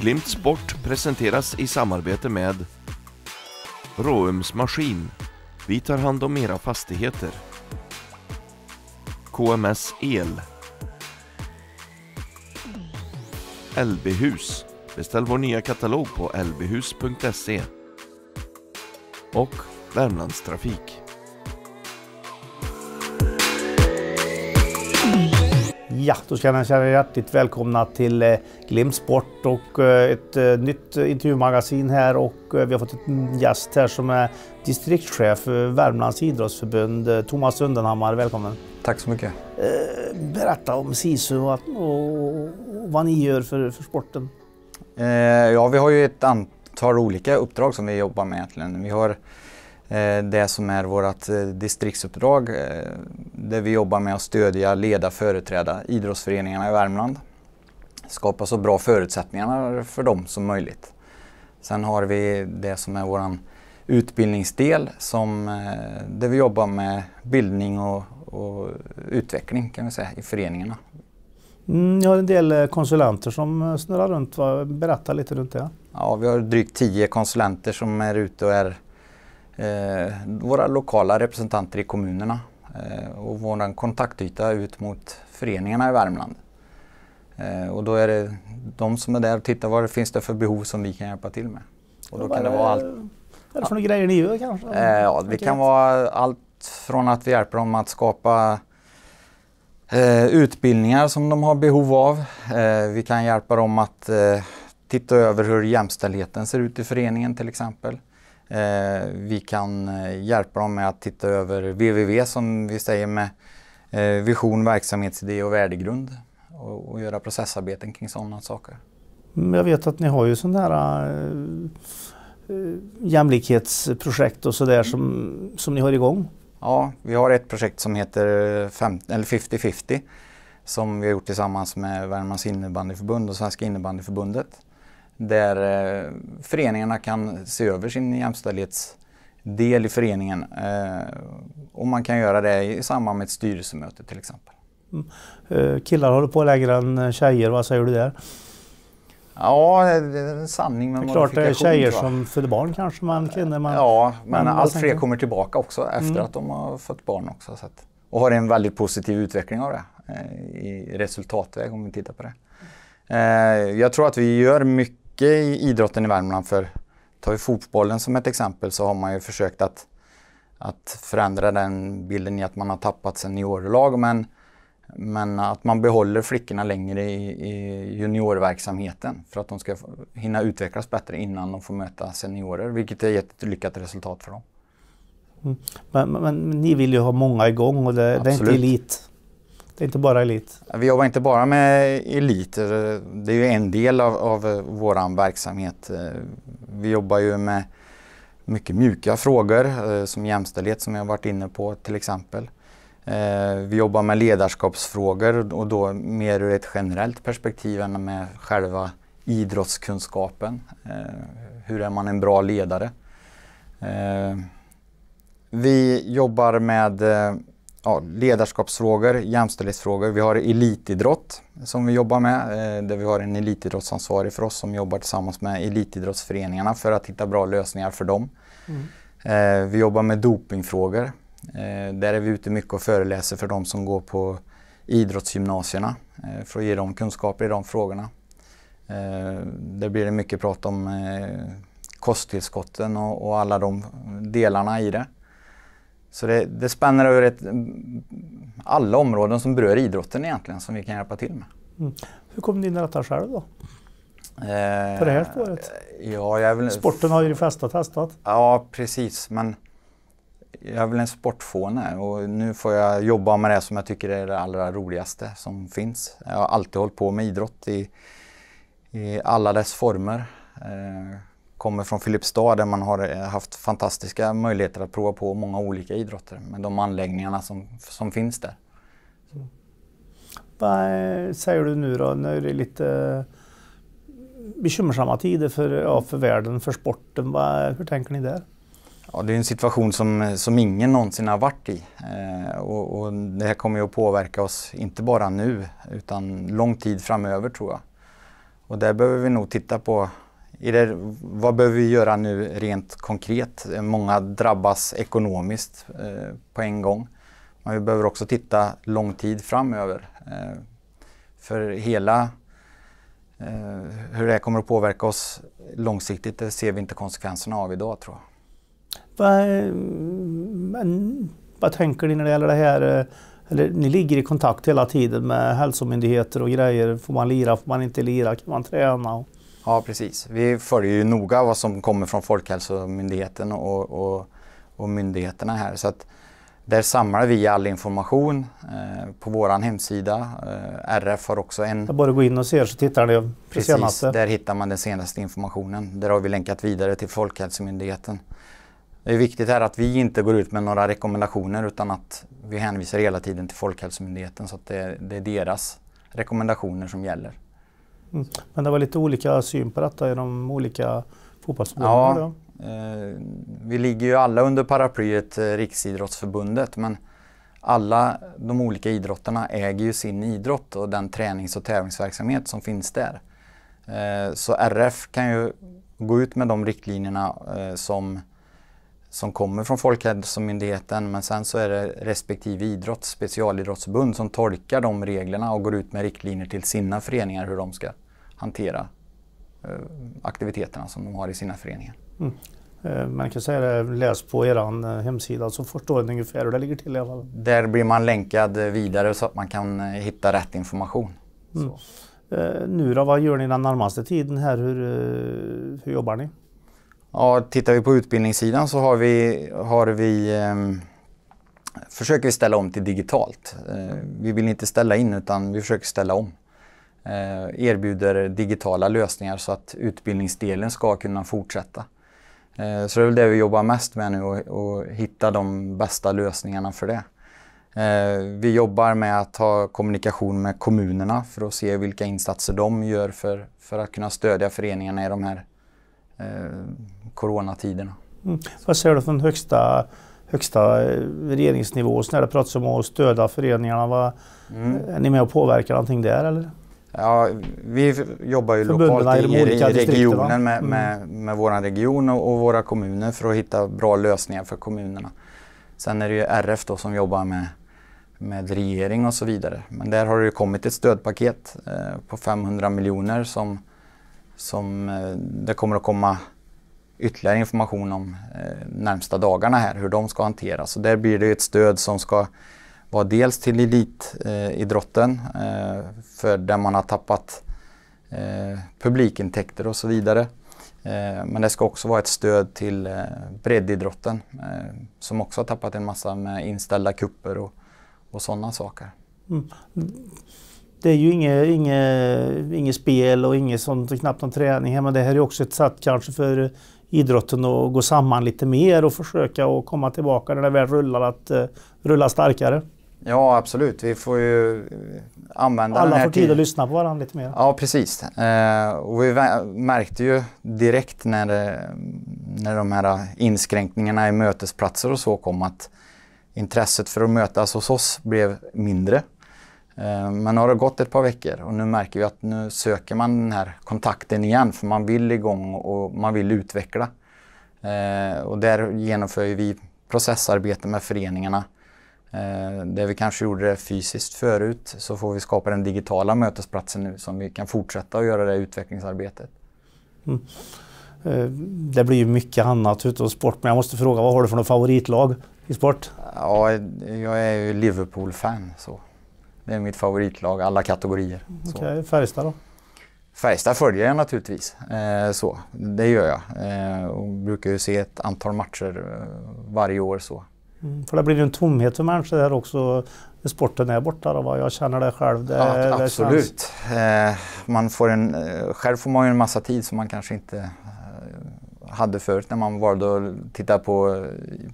Glimt Sport presenteras i samarbete med Råums Maskin. Vi tar hand om era fastigheter. KMS El. LB-hus. Beställ vår nya katalog på lbhus.se. Och Värmlandstrafik. Ja, då ska ni känna hjärtligt välkomna till eh, Glimt Sport och eh, ett eh, nytt intervjumagasin här och vi har fått en gäst här som är distriktschef för Värmlands idrottsförbund, Thomas Sundenhammar. Välkommen! Tack så mycket! Berätta om SISU och vad ni gör för, för sporten. Ja, vi har ju ett antal olika uppdrag som vi jobbar med egentligen. Vi har Eh, det som är vårt eh, distriktsuppdrag eh, där vi jobbar med att stödja, leda, företräda idrottsföreningarna i Värmland. Skapa så bra förutsättningar för dem som möjligt. Sen har vi det som är vår utbildningsdel som, där vi jobbar med bildning och, och utveckling kan vi säga i föreningarna. ni mm, har en del konsulenter som snurrar runt. Berätta lite runt det. Ja, vi har drygt tio konsulenter som är ute och är Eh, våra lokala representanter i kommunerna eh, och vår kontaktyta ut mot föreningarna i Värmland. Eh, och då är det de som är där och tittar vad det finns det för behov som vi kan hjälpa till med. Och då kan det vara allt... Är det för några grejer ni gör kanske? Ja, det kan vara allt från att vi hjälper dem att skapa eh, utbildningar som de har behov av. Eh, vi kan hjälpa dem att eh, titta över hur jämställdheten ser ut i föreningen till exempel. Eh, vi kan eh, hjälpa dem med att titta över www som vi säger med eh, vision, verksamhetsidé och värdegrund och, och göra processarbeten kring sådana saker. Mm, jag vet att ni har ju sådana här eh, eh, jämlikhetsprojekt och sådär som, som ni har igång. Ja, vi har ett projekt som heter 50-50 eh, som vi har gjort tillsammans med Värmlands innebandyförbund och Svenska innebandyförbundet där eh, föreningarna kan se över sin jämställdhetsdel i föreningen. Eh, och man kan göra det i samband med ett styrelsemöte till exempel. Mm. Eh, killar håller på längre än eh, tjejer, vad säger du där? Ja, det är en sanning med det är klart det är tjejer som föder barn kanske, men kvinnor... Man, ja, men, men allt fler kommer tillbaka också efter mm. att de har fött barn också. Så att, och har en väldigt positiv utveckling av det eh, i resultatväg om vi tittar på det. Jag tror att vi gör mycket mycket i idrotten i Värmland. För tar vi fotbollen som ett exempel så har man ju försökt att, att förändra den bilden i att man har tappat seniorlag. Men, men att man behåller flickorna längre i, i juniorverksamheten för att de ska hinna utvecklas bättre innan de får möta seniorer, vilket är ett lyckat resultat för dem. Mm. Men, men, men, ni vill ju ha många igång och det, det är inte elit. Det är inte bara elit? Vi jobbar inte bara med elit, Det är ju en del av, av vår verksamhet. Eh, vi jobbar ju med mycket mjuka frågor eh, som jämställdhet som jag varit inne på till exempel. Eh, vi jobbar med ledarskapsfrågor och då mer ur ett generellt perspektiv än med själva idrottskunskapen. Hur är man en bra ledare? Vi jobbar med ja, ledarskapsfrågor, jämställdhetsfrågor. Vi har elitidrott som vi jobbar med, eh, där vi har en elitidrottsansvarig för oss som jobbar tillsammans med elitidrottsföreningarna för att hitta bra lösningar för dem. Mm. Eh, vi jobbar med dopingfrågor. Eh, där är vi ute mycket och föreläser för de som går på idrottsgymnasierna eh, för att ge dem kunskaper i de frågorna. Eh, där blir det mycket prat om eh, kosttillskotten och, och alla de delarna i det. Så det, det spänner över ett, alla områden som berör idrotten egentligen som vi kan hjälpa till med. Mm. Hur kom du in i detta själv då? Eh, För det här spåret? Ja, väl... Sporten har ju de flesta testat. Ja, precis. Men jag är väl en sportfåne och nu får jag jobba med det som jag tycker är det allra roligaste som finns. Jag har alltid hållit på med idrott i, i alla dess former. Eh, kommer från Filipstad där man har eh, haft fantastiska möjligheter att prova på många olika idrotter med de anläggningarna som, som finns där. Vad eh, säger du nu då nu när det är lite eh, bekymmersamma tider för, ja, för världen, för sporten? Vad, hur tänker ni där? Ja, det är en situation som, som ingen någonsin har varit i. Eh, och, och, det här kommer ju att påverka oss, inte bara nu, utan lång tid framöver tror jag. Och där behöver vi nog titta på är det, vad behöver vi göra nu rent konkret? Många drabbas ekonomiskt eh, på en gång. Men vi behöver också titta lång tid framöver. Eh, för hela eh, hur det här kommer att påverka oss långsiktigt, det ser vi inte konsekvenserna av idag tror jag. Vad, men, vad tänker ni när det gäller det här? Eh, eller, ni ligger i kontakt hela tiden med hälsomyndigheter och grejer. Får man lira? Får man inte lira? Kan man träna? Ja, precis. Vi följer ju noga vad som kommer från Folkhälsomyndigheten och, och, och myndigheterna här. Så att där samlar vi all information eh, på vår hemsida. Eh, RF har också en... Jag bara gå in och se så tittar ni Precis, senaste. där hittar man den senaste informationen. Där har vi länkat vidare till Folkhälsomyndigheten. Det är viktigt här att vi inte går ut med några rekommendationer utan att vi hänvisar hela tiden till Folkhälsomyndigheten så att det, det är deras rekommendationer som gäller. Men det var lite olika syn på detta i de olika fotbollsförbunden? Ja, eh, vi ligger ju alla under paraplyet eh, Riksidrottsförbundet men alla de olika idrotterna äger ju sin idrott och den tränings och tävlingsverksamhet som finns där. Eh, så RF kan ju gå ut med de riktlinjerna eh, som, som kommer från Folkhälsomyndigheten men sen så är det respektive idrotts specialidrottsförbund som tolkar de reglerna och går ut med riktlinjer till sina föreningar hur de ska hantera eh, aktiviteterna som de har i sina föreningar. Mm. Eh, man kan säga det, läs på er eh, hemsida så förstår ni ungefär hur det ligger till i alla fall. Där blir man länkad vidare så att man kan hitta rätt information. Mm. Nu då, vad gör ni den närmaste tiden här? Hur, hur jobbar ni? Ja, tittar vi på utbildningssidan så har vi, har vi, eh, försöker vi ställa om till digitalt. Eh, vi vill inte ställa in utan vi försöker ställa om. Eh, erbjuder digitala lösningar så att utbildningsdelen ska kunna fortsätta. Eh, så det är väl det vi jobbar mest med nu och hitta de bästa lösningarna för det. Eh, vi jobbar med att ha kommunikation med kommunerna för att se vilka insatser de gör för, för att kunna stödja föreningarna i de här coronatiderna. Mm. Vad säger du från högsta, högsta regeringsnivå när det pratas om att stödja föreningarna? Vad, mm. Är ni med och påverkar någonting där eller? Ja, vi jobbar ju Förbundna lokalt i, i regionen med, mm. med, med vår region och, och, våra kommuner för att hitta bra lösningar för kommunerna. Sen är det ju RF då som jobbar med, med regering och så vidare. Men där har det kommit ett stödpaket eh, på 500 miljoner som, som eh, det kommer att komma ytterligare information om eh, närmsta dagarna här, hur de ska hanteras. Så där blir det ett stöd som ska var dels till elitidrotten eh, för där man har tappat eh, publikintäkter och så vidare. Eh, men det ska också vara ett stöd till breddidrotten som också har tappat en massa med inställda kupper och, och sådana saker. Mm. Det är ju inget, inget, inget spel och inget sånt, knappt någon träning här men det här är också ett sätt kanske för idrotten att gå samman lite mer och försöka att komma tillbaka när det väl rullar, att uh, rulla starkare. Ja, absolut. Vi får ju eh, använda Alla den här får tid att lyssna på varandra lite mer. Ja, precis. Eh, och vi märkte ju direkt när, eh, när de här eh, inskränkningarna i mötesplatser och så kom att intresset för att mötas hos oss blev mindre. Eh, men nu har det gått ett par veckor och nu märker vi att nu söker man den här kontakten igen för man vill igång och man vill utveckla. Eh, och där genomför vi processarbete med föreningarna Eh, det vi kanske gjorde fysiskt förut så får vi skapa den digitala mötesplatsen nu som vi kan fortsätta att göra det utvecklingsarbetet. Mm. Eh, det blir ju mycket annat utom sport men jag måste fråga vad har du för något favoritlag i sport? Ja, jag är ju Liverpool-fan det är mitt favoritlag alla kategorier. Mm, okay, Färjestad då? Färjestad följer jag naturligtvis. Eh, så. Det gör jag. Eh, och brukar ju se ett antal matcher eh, varje år. så. Mm, för det blir ju en tomhet för människor där också när sporten är borta. Då, Jag känner det själv. Det, ja, absolut. Det eh, man får en, eh, själv får man ju en massa tid som man kanske inte eh, hade förut när man valde att titta på, eh,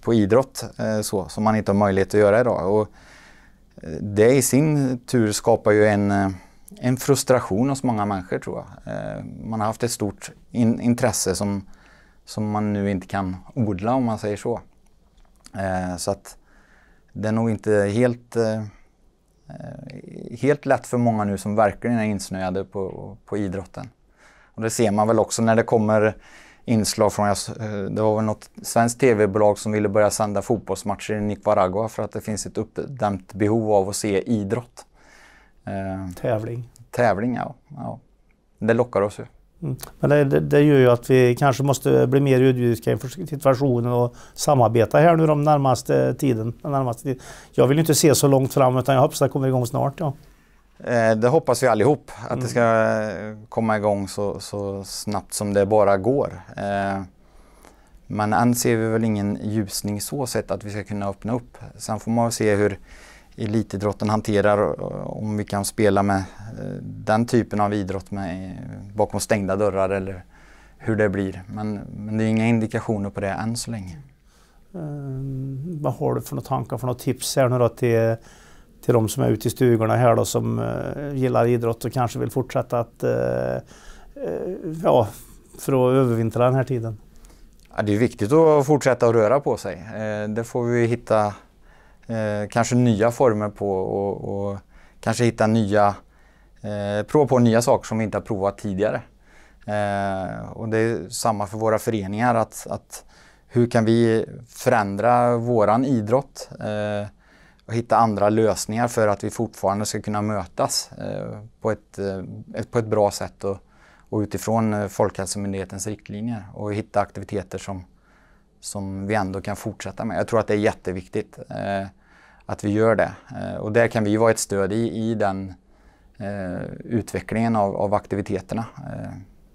på idrott så, som man inte har möjlighet att göra idag. Och det i sin tur skapar ju en, en frustration hos många människor tror jag. Man har haft ett stort in, intresse som, som man nu inte kan odla om man säger så. Eh, så att det är nog inte helt, eh, helt lätt för många nu som verkligen är insnöade på, på idrotten. Och det ser man väl också när det kommer inslag från, eh, det var väl något svenskt tv-bolag som ville börja sända fotbollsmatcher i Nicaragua för att det finns ett uppdämt behov av att se idrott. Eh, tävling. Tävling, ja. ja. Det lockar oss ju. Mm. Men det, det, gör ju att vi kanske måste bli mer ödmjuka inför situationen och samarbeta här nu de närmaste tiden. Den närmaste tiden. Jag vill inte se så långt fram utan jag hoppas att det kommer igång snart. Ja. Eh, det hoppas vi allihop, att mm. det ska eh, komma igång så, så, snabbt som det bara går. Eh, men än ser vi väl ingen ljusning så sett att vi ska kunna öppna upp. Sen får man se hur elitidrotten hanterar eh, om vi kan spela med eh, den typen av idrott med, eh, bakom stängda dörrar eller hur det blir. Men, men det är inga indikationer på det än så länge. Mm, vad har du för några tankar, för några tips här nu då till, till de som är ute i stugorna här då som uh, gillar idrott och kanske vill fortsätta att uh, uh, ja, för att övervintra den här tiden? Ja, det är viktigt att fortsätta att röra på sig. det får vi hitta eh, kanske nya former på och, och kanske hitta nya, eh, prova på nya saker som vi inte har provat tidigare. Eh, och det är samma för våra föreningar att, att hur kan vi förändra våran idrott eh, och hitta andra lösningar för att vi fortfarande ska kunna mötas eh, på, ett, ett, eh, på ett bra sätt och, och utifrån eh, Folkhälsomyndighetens riktlinjer och hitta aktiviteter som, som vi ändå kan fortsätta med. Jag tror att det är jätteviktigt att vi gör det. Eh, och där kan vi vara ett stöd i, i den eh, utvecklingen av, av aktiviteterna. Eh,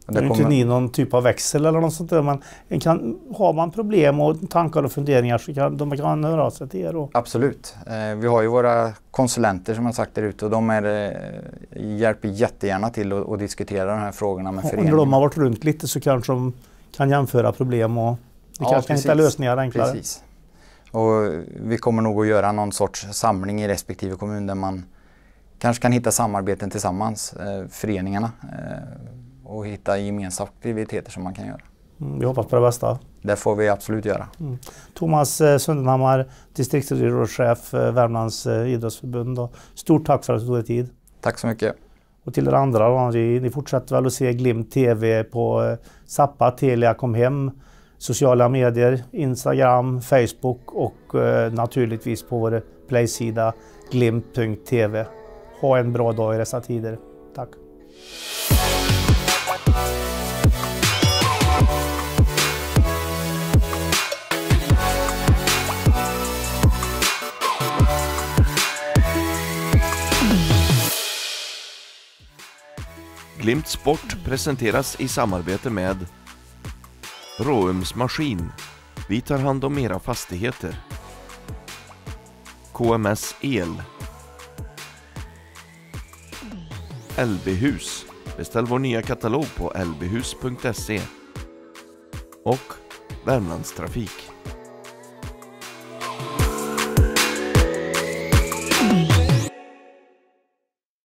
det är kommer... inte ni någon typ av växel eller något sånt där, men kan, har man problem och tankar och funderingar så kan de kan höra av sig till er? Och... Absolut. Eh, vi har ju våra konsulenter som har sagt där ute och de är, eh, hjälper jättegärna till att diskutera de här frågorna med föreningen. Om de har varit runt lite så kanske de kan jämföra problem och ni ja, kanske kan hitta lösningar enklare. Precis. Och vi kommer nog att göra någon sorts samling i respektive kommun där man kanske kan hitta samarbeten tillsammans, eh, föreningarna, eh, och hitta gemensamma aktiviteter som man kan göra. Mm, vi hoppas på det bästa. Det får vi absolut göra. Mm. Thomas eh, Sundenhammar, distriktsidrottschef eh, Värmlands eh, idrottsförbund. Stort tack för att du tog dig tid. Tack så mycket. Och till er andra, ni, ni fortsätter väl att se Glimt TV på Zappa, Telia kom hem sociala medier, Instagram, Facebook och eh, naturligtvis på vår playsida glimt.tv. Ha en bra dag i dessa tider. Tack! Glimt Sport presenteras i samarbete med Råumsmaskin Vi tar hand om era fastigheter. KMS El. LB-hus. Beställ vår nya katalog på lbhus.se. Och Värmlandstrafik.